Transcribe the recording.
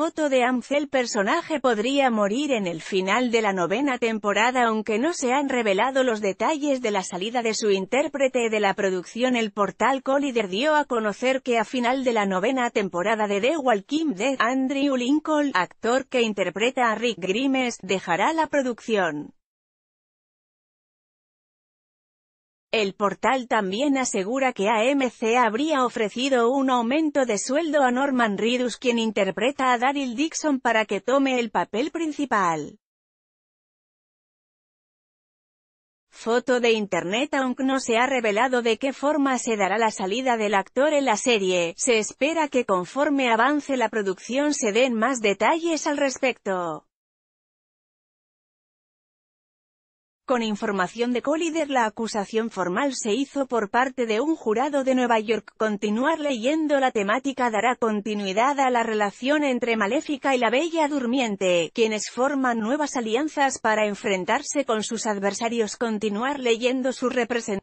foto de Amzel personaje podría morir en el final de la novena temporada aunque no se han revelado los detalles de la salida de su intérprete de la producción el portal Collider dio a conocer que a final de la novena temporada de The Walking Dead, Andrew Lincoln, actor que interpreta a Rick Grimes, dejará la producción. El portal también asegura que AMC habría ofrecido un aumento de sueldo a Norman Reedus quien interpreta a Daryl Dixon para que tome el papel principal. Foto de internet Aunque no se ha revelado de qué forma se dará la salida del actor en la serie, se espera que conforme avance la producción se den más detalles al respecto. Con información de Collider la acusación formal se hizo por parte de un jurado de Nueva York. Continuar leyendo la temática dará continuidad a la relación entre Maléfica y la Bella Durmiente, quienes forman nuevas alianzas para enfrentarse con sus adversarios. Continuar leyendo su representación